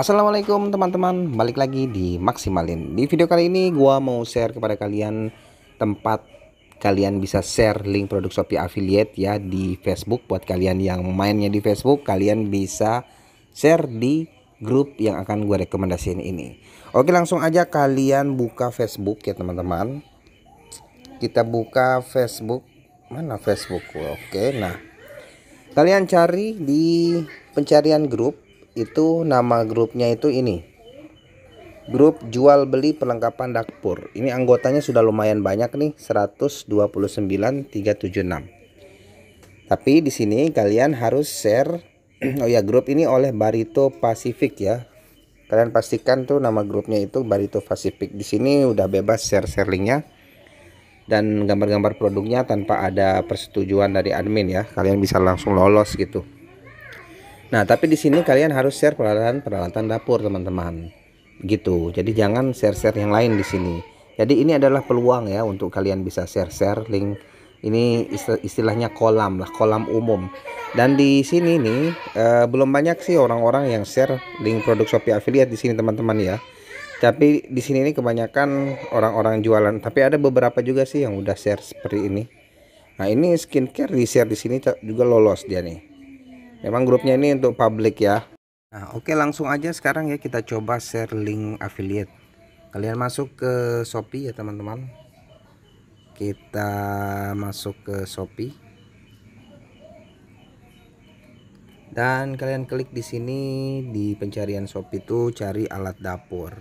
Assalamualaikum teman-teman, balik lagi di Maksimalin. Di video kali ini gua mau share kepada kalian tempat kalian bisa share link produk Shopee affiliate ya di Facebook buat kalian yang mainnya di Facebook, kalian bisa share di grup yang akan gua rekomendasiin ini. Oke, langsung aja kalian buka Facebook ya teman-teman. Kita buka Facebook. Mana Facebook? Oke, nah. Kalian cari di pencarian grup itu nama grupnya itu ini grup jual beli perlengkapan dapur ini anggotanya sudah lumayan banyak nih 129.376 tapi di sini kalian harus share oh ya grup ini oleh Barito Pacific ya kalian pastikan tuh nama grupnya itu Barito Pacific di sini udah bebas share share linknya dan gambar-gambar produknya tanpa ada persetujuan dari admin ya kalian bisa langsung lolos gitu Nah, tapi di sini kalian harus share peralatan-peralatan dapur, teman-teman. Gitu. Jadi jangan share-share yang lain di sini. Jadi ini adalah peluang ya untuk kalian bisa share-share link ini istilahnya kolam lah, kolam umum. Dan di sini nih eh, belum banyak sih orang-orang yang share link produk Shopee affiliate di sini, teman-teman ya. Tapi di sini ini kebanyakan orang-orang jualan, tapi ada beberapa juga sih yang udah share seperti ini. Nah, ini skincare di share di sini juga lolos dia nih Memang grupnya ini untuk publik ya. Nah, oke okay, langsung aja sekarang ya kita coba share link affiliate. Kalian masuk ke Shopee ya, teman-teman. Kita masuk ke Shopee. Dan kalian klik di sini di pencarian Shopee itu cari alat dapur.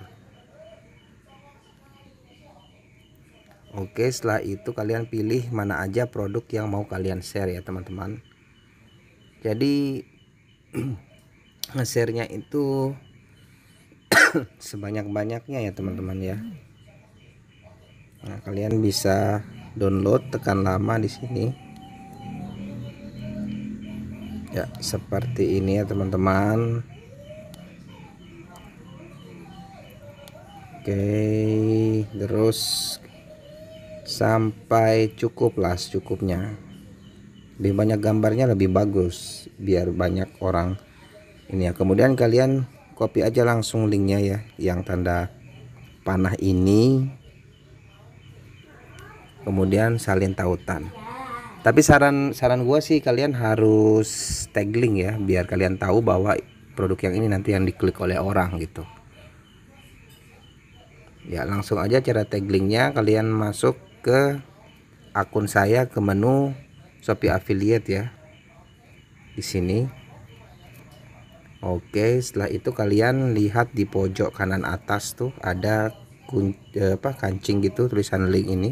Oke setelah itu kalian pilih mana aja produk yang mau kalian share ya teman-teman jadi hasilnya itu sebanyak-banyaknya ya teman-teman ya nah, kalian bisa download tekan lama di sini ya seperti ini ya teman-teman Oke terus sampai cukup lah secukupnya lebih banyak gambarnya lebih bagus biar banyak orang ini ya kemudian kalian copy aja langsung linknya ya yang tanda panah ini kemudian salin tautan tapi saran saran gua sih kalian harus tag link ya biar kalian tahu bahwa produk yang ini nanti yang diklik oleh orang gitu ya langsung aja cara tag linknya kalian masuk ke akun saya ke menu Shopee affiliate ya di sini Oke setelah itu kalian lihat di pojok kanan atas tuh ada kun eh, apa kancing gitu tulisan link ini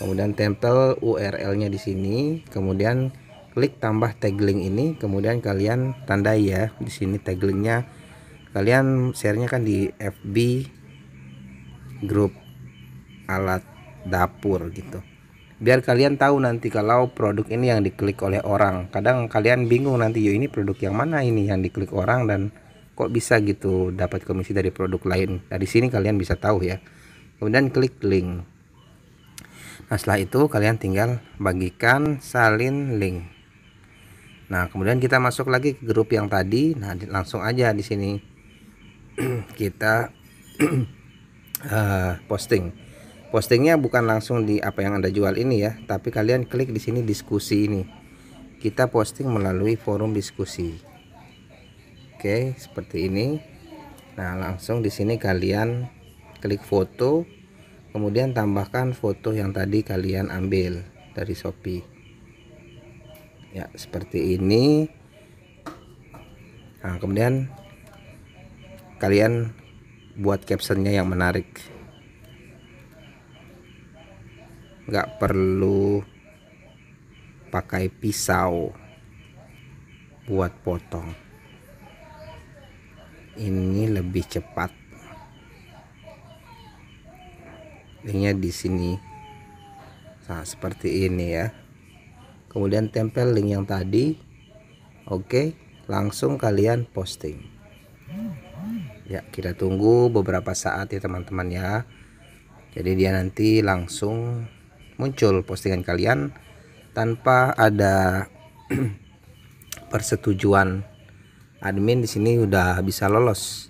kemudian tempel URL nya di sini kemudian klik tambah tag link ini kemudian kalian tandai ya di sini tag linknya kalian sharenya kan di FB grup alat dapur gitu biar kalian tahu nanti kalau produk ini yang diklik oleh orang kadang kalian bingung nanti yo ini produk yang mana ini yang diklik orang dan kok bisa gitu dapat komisi dari produk lain nah, dari sini kalian bisa tahu ya kemudian klik link nah setelah itu kalian tinggal bagikan salin link nah kemudian kita masuk lagi ke grup yang tadi nah langsung aja di sini kita uh, posting postingnya bukan langsung di apa yang anda jual ini ya tapi kalian klik di sini diskusi ini kita posting melalui forum diskusi oke seperti ini nah langsung di sini kalian klik foto kemudian tambahkan foto yang tadi kalian ambil dari Shopee ya seperti ini nah kemudian kalian buat captionnya yang menarik nggak perlu pakai pisau buat potong ini lebih cepat linknya di sini nah seperti ini ya kemudian tempel link yang tadi oke langsung kalian posting ya kita tunggu beberapa saat ya teman-teman ya jadi dia nanti langsung muncul postingan kalian tanpa ada persetujuan admin di sini udah bisa lolos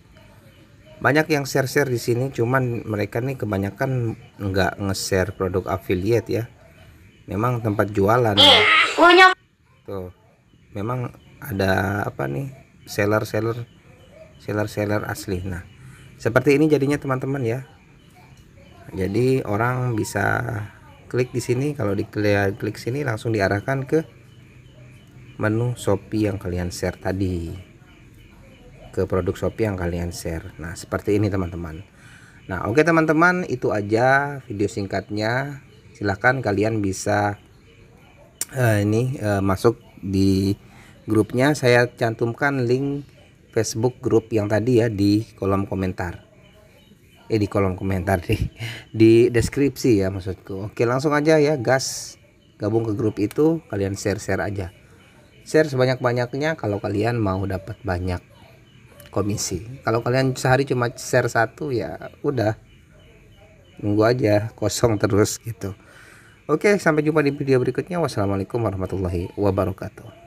banyak yang share-share di sini cuman mereka nih kebanyakan nggak nge-share produk affiliate ya memang tempat jualan ya. tuh memang ada apa nih seller-seller seller-seller asli nah seperti ini jadinya teman-teman ya jadi orang bisa klik di sini kalau diklik klik sini langsung diarahkan ke menu Shopee yang kalian share tadi ke produk Shopee yang kalian share nah seperti ini teman-teman nah oke okay, teman-teman itu aja video singkatnya silahkan kalian bisa uh, ini uh, masuk di grupnya saya cantumkan link Facebook grup yang tadi ya di kolom komentar eh di kolom komentar di di deskripsi ya maksudku oke langsung aja ya gas gabung ke grup itu kalian share share aja share sebanyak banyaknya kalau kalian mau dapat banyak komisi kalau kalian sehari cuma share satu ya udah nunggu aja kosong terus gitu oke sampai jumpa di video berikutnya wassalamualaikum warahmatullahi wabarakatuh